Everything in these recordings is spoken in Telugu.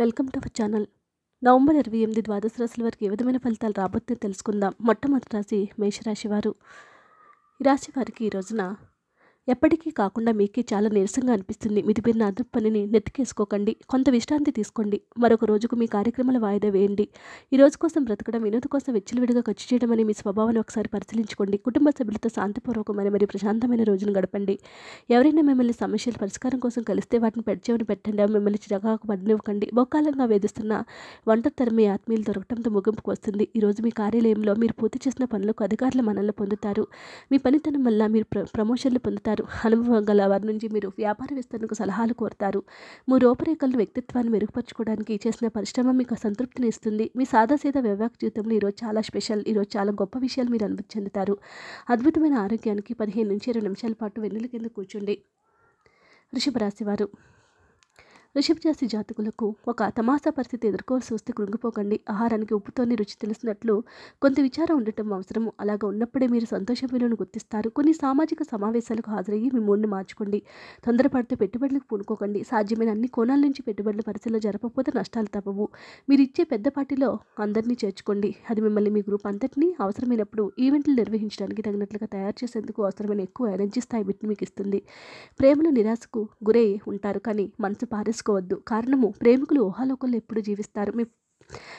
welcome to our channel November ఇరవై ఎనిమిది ద్వాదశ రాశుల వరకు ఏ విధమైన ఫలితాలు రాబోతుందో తెలుసుకుందాం మొట్టమొదటి రాశి మేషరాశి వారు ఈ రాశి వారికి ఈ రోజున ఎప్పటికీ కాకుండా మీకే చాలా నీరసంగా అనిపిస్తుంది మితిపిరిన అదృప్ పనిని నెత్తికేసుకోకండి కొంత విశ్రాంతి తీసుకోండి మరొక రోజుకు మీ కార్యక్రమాల వాయిదా వేయండి ఈ రోజు కోసం బ్రతకడం వినోద కోసం విచ్చలవిడిగా ఖర్చు చేయడం అనే మీ స్వభావాన్ని ఒకసారి పరిశీలించుకోండి కుటుంబ సభ్యులతో శాంతిపూర్వకమైన మరియు ప్రశాంతమైన రోజును గడపండి ఎవరైనా మిమ్మల్ని సమస్యల పరిష్కారం కోసం కలిస్తే వాటిని పెడిచేవని పెట్టండి మిమ్మల్ని చిరగాకు పడనివ్వకండి బొక్కాలంగా వేధిస్తున్న ఒంటరితరం మీ ఆత్మీయులు దొరకడంతో ముగింపుకు వస్తుంది ఈరోజు మీ కార్యాలయంలో మీరు పూర్తి చేసిన పనులకు అధికారుల మనల్ని పొందుతారు మీ పనితనం వల్ల మీరు ప్ర ప్రమోషన్లు పొందుతారు కోరుతారు అనుభవం గల వారి నుంచి మీరు వ్యాపార విస్తరణకు సలహాలు కోరుతారు మీ రూపరేఖలను వ్యక్తిత్వాన్ని మెరుగుపరచుకోవడానికి చేసిన పరిశ్రమ మీకు సంతృప్తిని ఇస్తుంది మీ సాదాసీద వివాహ జీవితంలో ఈరోజు చాలా స్పెషల్ ఈరోజు చాలా గొప్ప విషయాలు మీరు అనుభూతి చెందుతారు అద్భుతమైన ఆరోగ్యానికి పదిహేను నుంచి ఇరవై నిమిషాల పాటు వెన్నెల కింద కూర్చోండి వృషభ రాశివారు వృషభ రాశి జాతకులకు ఒక తమాసా పరిస్థితి ఎదుర్కోవాల్సి వస్తే కృంగిపోకండి ఆహారానికి ఉప్పుతోనే రుచి తెలిసినట్లు కొంత విచారం ఉండటం అవసరము అలాగ ఉన్నప్పుడే మీరు సంతోష విలువను గుర్తిస్తారు కొన్ని సామాజిక సమావేశాలకు హాజరయ్యి మీ మూడిని మార్చుకోండి తొందరపడితే పెట్టుబడులకు పూనుకోకండి సాధ్యమైన అన్ని కోణాల నుంచి పెట్టుబడుల పరిశీలన జరపకపోతే నష్టాలు తప్పవు మీరు ఇచ్చే పెద్ద పార్టీలో అందరినీ చేర్చుకోండి అది మిమ్మల్ని మీ గ్రూప్ అంతటినీ అవసరమైనప్పుడు ఈవెంట్లు నిర్వహించడానికి తగినట్లుగా తయారు చేసేందుకు అవసరమైన ఎక్కువ ఎనర్జీ స్థాయి మీకు ఇస్తుంది ప్రేమలు నిరాశకు గురై ఉంటారు కానీ మనసు పారిస్ తీసుకోవద్దు కారణము ప్రేమికులు ఊహాలోకంలో ఎప్పుడు జీవిస్తారు మీ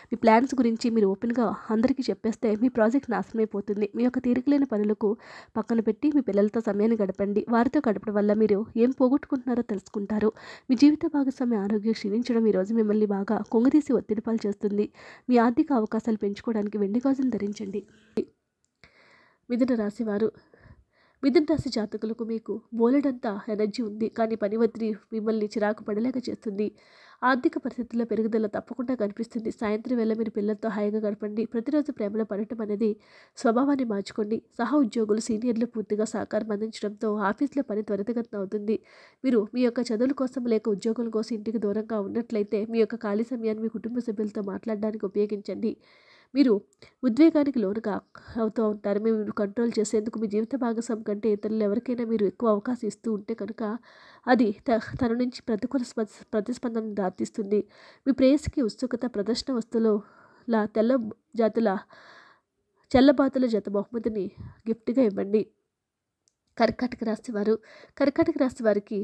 మీ ప్లాన్స్ గురించి మీరు ఓపెన్గా అందరికీ చెప్పేస్తే మీ ప్రాజెక్ట్ నాశనమైపోతుంది మీ యొక్క తీరికలేని పనులకు పక్కన పెట్టి మీ పిల్లలతో సమయాన్ని గడపండి వారితో గడపడం వల్ల మీరు ఏం పోగొట్టుకుంటున్నారో తెలుసుకుంటారు మీ జీవిత భాగస్వామి ఆరోగ్యం క్షీణించడం ఈరోజు మిమ్మల్ని బాగా కొంగదీసి ఒత్తిడి పాలు చేస్తుంది మీ ఆర్థిక అవకాశాలు పెంచుకోవడానికి వెండి గాజులు ధరించండి మిథున రాశివారు మిథున్ రాశి జాతకులకు మీకు బోలెడంతా ఎనర్జీ ఉంది కానీ పని వద్రి మిమ్మల్ని చిరాకు పడలేక చేస్తుంది ఆర్థిక పరిస్థితుల్లో పెరుగుదల తప్పకుండా కనిపిస్తుంది సాయంత్రం వేళ మీరు పిల్లలతో హాయిగా గడపండి ప్రతిరోజు ప్రేమలో పడటం అనేది స్వభావాన్ని మార్చుకోండి సహ ఉద్యోగులు సీనియర్లు పూర్తిగా సహకారం అందించడంతో ఆఫీస్లో పని త్వరితగతిన అవుతుంది మీరు మీ యొక్క చదువుల కోసం లేక ఉద్యోగుల కోసం ఇంటికి దూరంగా ఉన్నట్లయితే మీ యొక్క ఖాళీ సమయాన్ని మీ కుటుంబ సభ్యులతో మాట్లాడడానికి ఉపయోగించండి మీరు ఉద్వేగానికి లోనుగా అవుతూ ఉంటారు మీరు కంట్రోల్ చేసేందుకు మీ జీవిత భాగస్వామి కంటే ఇతరులు ఎవరికైనా మీరు ఎక్కువ అవకాశం ఇస్తూ ఉంటే కనుక అది తన నుంచి ప్రతికూల ప్రతిస్పందనను దారితీస్తుంది మీ ప్రేయస్కి ఉత్సుకత ప్రదర్శన వస్తువులు లా తెల్ల జాతుల చెల్లబాతుల జత బహుమతిని గిఫ్ట్గా ఇవ్వండి కర్కాటక రాశి వారు కర్కాటక రాశి వారికి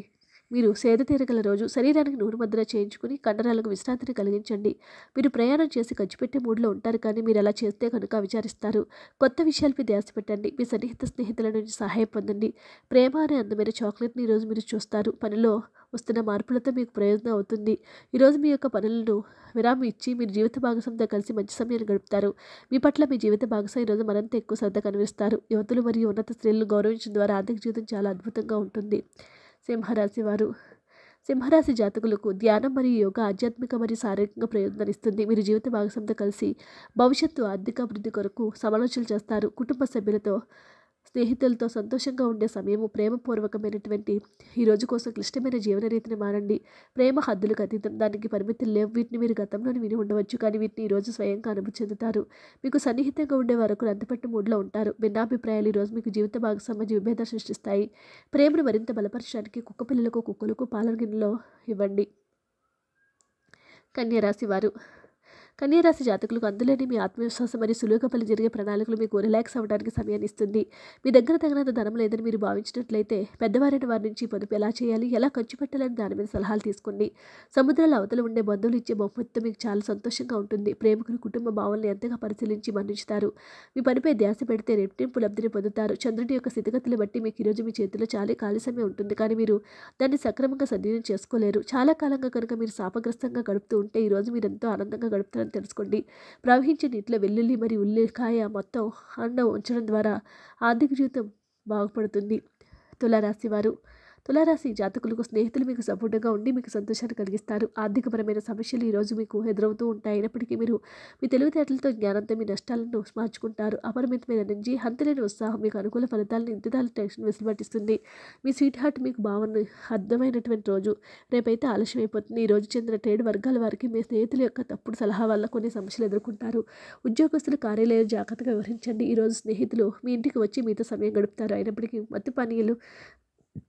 మీరు సేద తీరగల రోజు శరీరానికి నూరు ముద్ర చేయించుకుని కండరాలకు విశ్రాంతిని కలిగించండి మీరు ప్రయాణం చేసి ఖర్చు పెట్టే మూడ్లో ఉంటారు కానీ మీరు అలా చేస్తే కనుక విచారిస్తారు కొత్త విషయాలపై ధ్యాస పెట్టండి మీ సన్నిహిత స్నేహితుల నుంచి సహాయం పొందండి ప్రేమ అనే అందమైన చాక్లెట్ని ఈరోజు మీరు చూస్తారు పనిలో వస్తున్న మార్పులతో మీకు ప్రయోజనం అవుతుంది ఈరోజు మీ యొక్క పనులను విరామం ఇచ్చి మీరు జీవిత భాగస్వామితో కలిసి మంచి సమయాన్ని గడుపుతారు మీ పట్ల మీ జీవిత భాగస్వామి ఈరోజు మరింత ఎక్కువ శ్రద్ధ కనిపిస్తారు యువతులు మరియు ఉన్నత స్త్రీలను గౌరవించడం ద్వారా ఆర్థిక జీవితం చాలా అద్భుతంగా ఉంటుంది సింహరాశి వారు సింహరాశి జాతకులకు ధ్యానం మరియు యోగా ఆధ్యాత్మిక మరియు శారీరకంగా ఇస్తుంది మీరు జీవిత భాగస్వామితో కలిసి భవిష్యత్తు ఆర్థిక అభివృద్ధి కొరకు సమాలోచనలు చేస్తారు కుటుంబ సభ్యులతో స్నేహితులతో సంతోషంగా ఉండే సమయము ప్రేమపూర్వకమైనటువంటి ఈ రోజు కోసం క్లిష్టమైన జీవన రీతిని మారండి ప్రేమ హద్దులకు అతీతం దానికి పరిమితులు లేవు వీటిని మీరు గతంలోని విని ఉండవచ్చు కానీ వీటిని ఈరోజు స్వయంగా అనుభూతి చెందుతారు మీకు సన్నిహితంగా ఉండే వరకు అంతపట్టు మూడ్లో ఉంటారు భిన్నాభిప్రాయాలు ఈరోజు మీకు జీవిత భాగస్వామ్య విభేదం సృష్టిస్తాయి ప్రేమను మరింత బలపరచడానికి కుక్క పిల్లలకు కుక్కలకు గిన్నెలో ఇవ్వండి కన్యరాశి వారు కన్యారాశి జాతకులకు అందులోని మీ ఆత్మవిశ్వాసం మరియు సులువుగా పని జరిగే ప్రణాళికలు మీకు రిలాక్స్ అవ్వడానికి సమయాన్ని ఇస్తుంది మీ దగ్గర తగినంత ధనం లేదని మీరు భావించినట్లయితే పెద్దవారైన వారి నుంచి పొదుపు ఎలా చేయాలి ఎలా ఖర్చు పెట్టాలని దాని మీద సలహాలు తీసుకోండి సముద్రాల అవతల ఉండే బంధువులు ఇచ్చే బహుమతితో మీకు చాలా సంతోషంగా ఉంటుంది ప్రేమికులు కుటుంబ భావాలను ఎంతగా పరిశీలించి మరణిస్తారు మీ పనిపై ధ్యాస పెడితే రెట్టింపు లబ్ధిని పొందుతారు చంద్రుడి యొక్క స్థితిగతులు బట్టి మీకు ఈరోజు మీ చేతిలో చాలా ఖాళీ సమయం ఉంటుంది కానీ మీరు దాన్ని సక్రమంగా సద్వినియోగం చేసుకోలేరు చాలా కాలంగా కనుక మీరు శాపగ్రస్తంగా గడుపుతూ ఉంటే ఈరోజు మీరు ఎంతో ఆనందంగా గడుపుతారు తెలుసుకోండి ప్రవహించే నీటిలో వెల్లుల్లి మరియు ఉల్లికాయ మొత్తం అన్నం ఉంచడం ద్వారా ఆర్థిక జీవితం బాగుపడుతుంది వారు తులారాశి జాతకులకు స్నేహితులు మీకు సపోర్టుగా ఉండి మీకు సంతోషాన్ని కలిగిస్తారు ఆర్థికపరమైన సమస్యలు ఈరోజు మీకు ఎదురవుతూ ఉంటాయి అయినప్పటికీ మీరు మీ తెలివితేటలతో జ్ఞానంతో మీ నష్టాలను మార్చుకుంటారు అపరిమితమైన నుంచి హంతలేని ఉత్సాహం మీకు అనుకూల ఫలితాలను ఇంతదాల టెన్షన్ విసులుపట్టిస్తుంది మీ స్వీట్ హార్ట్ మీకు భావన అర్థమైనటువంటి రోజు రేపైతే ఆలస్యమైపోతుంది ఈ రోజు చెందిన ట్రేడ్ వర్గాల వారికి మీ స్నేహితుల యొక్క తప్పుడు సలహా వల్ల కొన్ని సమస్యలు ఎదుర్కొంటారు ఉద్యోగస్తులు కార్యాలయాలు జాగ్రత్తగా వివరించండి ఈరోజు స్నేహితులు మీ ఇంటికి వచ్చి మీతో సమయం గడుపుతారు అయినప్పటికీ మత్తు పనిలు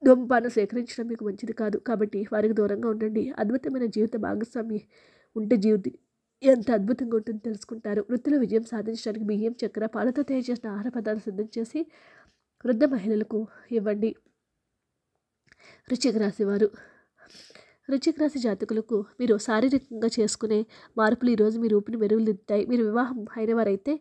ధూమపానం సేకరించడం మీకు మంచిది కాదు కాబట్టి వారికి దూరంగా ఉండండి అద్భుతమైన జీవిత భాగస్వామి ఉంటే జీవితం ఎంత అద్భుతంగా ఉంటుందో తెలుసుకుంటారు వృత్తుల విజయం సాధించడానికి బియ్యం చక్కెర పాలతో తయారు చేసిన ఆహార పదార్థాలు సిద్ధం చేసి వృద్ధ మహిళలకు ఇవ్వండి రుచికి రాసేవారు వృశ్చిక రాశి జాతకులకు మీరు శారీరకంగా చేసుకునే మార్పులు ఈరోజు మీ రూపుని మెరుగులుద్దుతాయి మీరు వివాహం అయినవారైతే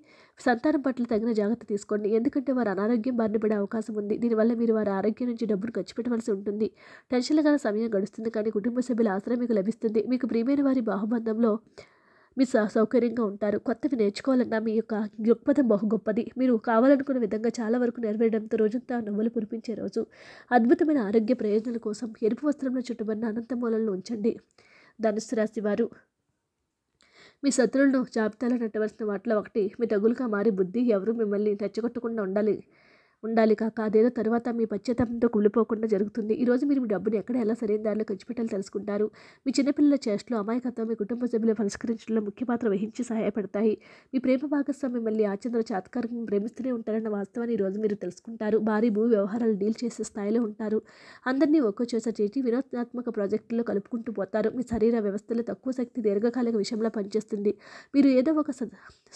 సంతానం పట్ల తగిన జాగ్రత్త తీసుకోండి ఎందుకంటే వారు అనారోగ్యం బారినపడే అవకాశం ఉంది దీనివల్ల మీరు వారి ఆరోగ్యం నుంచి డబ్బును ఖర్చు పెట్టవలసి ఉంటుంది టెన్షన్లుగా సమయం గడుస్తుంది కానీ కుటుంబ సభ్యుల ఆసరా మీకు లభిస్తుంది మీకు ప్రియమైన వారి బాహుబంధంలో మీ సౌకర్యంగా ఉంటారు కొత్తవి నేర్చుకోవాలన్నా మీ యొక్క దృక్పథం బహు గొప్పది మీరు కావాలనుకున్న విధంగా చాలా వరకు నెరవేరడంతో రోజంతా నవ్వులు కురిపించే రోజు అద్భుతమైన ఆరోగ్య ప్రయోజనాల కోసం ఎరుపు వస్త్రంలో చుట్టుబడిన అనంతమూలంలో ఉంచండి ధనుసు రాశి వారు మీ శత్రువులను జాబితాలో నెట్టవలసిన వాటిలో ఒకటి మీ తగులుగా మారి బుద్ధి ఎవరు మిమ్మల్ని తెచ్చగొట్టకుండా ఉండాలి ఉండాలి కాక అదేదో తర్వాత మీ పశ్చాత్తాపంతో కూలిపోకుండా జరుగుతుంది ఈరోజు మీరు మీ డబ్బును ఎక్కడ ఎలా సరైన దారిలో పెట్టాలి తెలుసుకుంటారు మీ చిన్నపిల్లల చేష్టలు అమాయకత్వం మీ కుటుంబ సభ్యులు పరిష్కరించడంలో ముఖ్య పాత్ర వహించి సహాయపడతాయి మీ ప్రేమ భాగస్వామి మిమ్మల్ని ఆచంద్ర చాత్కారంగా ప్రేమిస్తూనే ఉంటారన్న వాస్తవాన్ని ఈరోజు మీరు తెలుసుకుంటారు భారీ భూ వ్యవహారాలు డీల్ చేసే స్థాయిలో ఉంటారు అందరినీ ఒక్కో చోట చేసి వినోదాత్మక ప్రాజెక్టుల్లో కలుపుకుంటూ పోతారు మీ శరీర వ్యవస్థలో తక్కువ శక్తి దీర్ఘకాలిక విషయంలో పనిచేస్తుంది మీరు ఏదో ఒక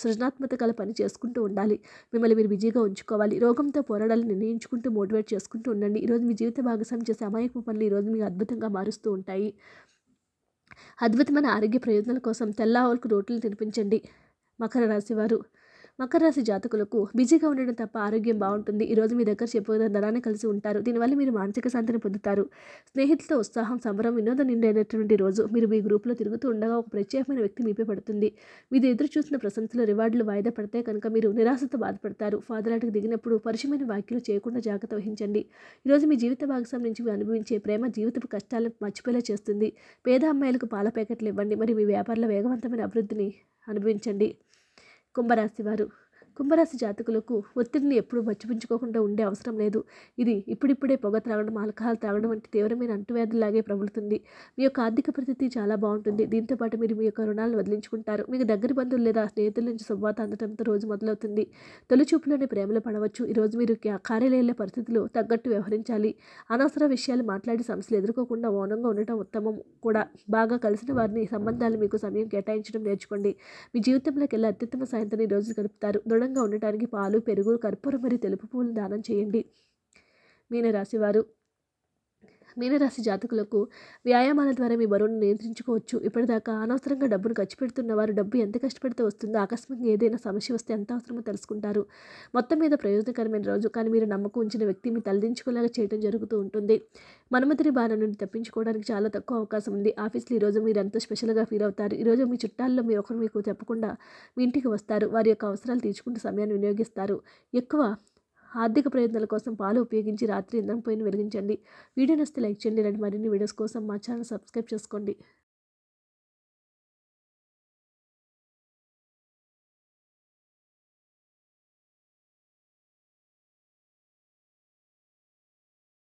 సృజనాత్మక గల పని చేసుకుంటూ ఉండాలి మిమ్మల్ని మీరు బిజీగా ఉంచుకోవాలి రోగంతో పోరాడాలని నిర్ణయించుకుంటూ మోటివేట్ చేసుకుంటూ ఉండండి ఈరోజు మీ జీవిత భాగస్వామి చేసే అమాయక పనులు ఈరోజు మీకు అద్భుతంగా మారుస్తూ ఉంటాయి అద్భుతమైన ఆరోగ్య ప్రయోజనాల కోసం తెల్ల ఆవులకు తినిపించండి మకర రాశివారు మకర రాశి జాతకులకు బిజీగా ఉండడం తప్ప ఆరోగ్యం బాగుంటుంది ఈరోజు మీ దగ్గర చెప్పగల ధనాన్ని కలిసి ఉంటారు దీనివల్ల మీరు మానసిక శాంతిని పొందుతారు స్నేహితులతో ఉత్సాహం సంబరం వినోదం నిండైనటువంటి రోజు మీరు మీ గ్రూప్లో తిరుగుతూ ఉండగా ఒక ప్రత్యేకమైన వ్యక్తి మీపై పడుతుంది మీరు ఎదురు చూసిన ప్రశంసలు రివార్డులు వాయిదా పడితే కనుక మీరు నిరాశతో బాధపడతారు ఫాదరాటకు దిగినప్పుడు పరిచయమైన వ్యాఖ్యలు చేయకుండా జాగ్రత్త వహించండి ఈరోజు మీ జీవిత భాగస్వామి నుంచి అనుభవించే ప్రేమ జీవితపు కష్టాలను మర్చిపోయేలా చేస్తుంది పేద అమ్మాయిలకు పాల ప్యాకెట్లు ఇవ్వండి మరి మీ వ్యాపారంలో వేగవంతమైన అభివృద్ధిని అనుభవించండి కుంభరాశి వారు కుంభరాశి జాతకులకు ఒత్తిడిని ఎప్పుడూ మచ్చిపుంచుకోకుండా ఉండే అవసరం లేదు ఇది ఇప్పుడిప్పుడే పొగ త్రాగడం ఆల్కహాల్ త్రాగడం వంటి తీవ్రమైన అంటువ్యాధులాగే ప్రబలుతుంది మీ యొక్క ఆర్థిక పరిస్థితి చాలా బాగుంటుంది దీంతో పాటు మీరు మీ యొక్క రుణాలను వదిలించుకుంటారు మీకు దగ్గర బంధువులు లేదా స్నేహితుల నుంచి శుభవార్త అందడంతో రోజు మొదలవుతుంది తొలిచూపులోనే ప్రేమలో పడవచ్చు ఈరోజు మీరు కార్యాలయంలో పరిస్థితులు తగ్గట్టు వ్యవహరించాలి అనవసర విషయాలు మాట్లాడి సమస్యలు ఎదుర్కోకుండా ఓనంగా ఉండటం ఉత్తమం కూడా బాగా కలిసిన వారిని సంబంధాలు మీకు సమయం కేటాయించడం నేర్చుకోండి మీ జీవితంలోకి వెళ్ళే అత్యుత్తమ సాయంత్రం ఈ రోజు గడుపుతారు దృఢ దూరంగా ఉండటానికి పాలు పెరుగు కర్పూరం మరియు తెలుపు పూలు దానం చేయండి మీనరాశివారు మీనరాశి జాతకులకు వ్యాయామాల ద్వారా మీ బరువును నియంత్రించుకోవచ్చు ఇప్పటిదాకా అనవసరంగా డబ్బును ఖర్చు పెడుతున్న వారు డబ్బు ఎంత కష్టపడితే వస్తుందో ఆకస్మికంగా ఏదైనా సమస్య వస్తే ఎంత అవసరమో తెలుసుకుంటారు మొత్తం మీద ప్రయోజనకరమైన రోజు కానీ మీరు నమ్మకం ఉంచిన వ్యక్తి మీ తలదించుకునేలాగా చేయడం జరుగుతూ ఉంటుంది మనమతిరి బాణ నుండి తప్పించుకోవడానికి చాలా తక్కువ అవకాశం ఉంది ఆఫీస్లో ఈరోజు మీరు ఎంతో స్పెషల్గా ఫీల్ అవుతారు ఈరోజు మీ చుట్టాల్లో మీ ఒకరు మీకు చెప్పకుండా మీ ఇంటికి వస్తారు వారి యొక్క అవసరాలు తీర్చుకుంటూ సమయాన్ని వినియోగిస్తారు ఎక్కువ ఆర్థిక ప్రయోజనాల కోసం పాలు ఉపయోగించి రాత్రి ఇంధనం పోయిన వెలిగించండి వీడియో నచ్చితే లైక్ చేయండి రెండు మరిన్ని వీడియోస్ కోసం మా ఛానల్ సబ్స్క్రైబ్ చేసుకోండి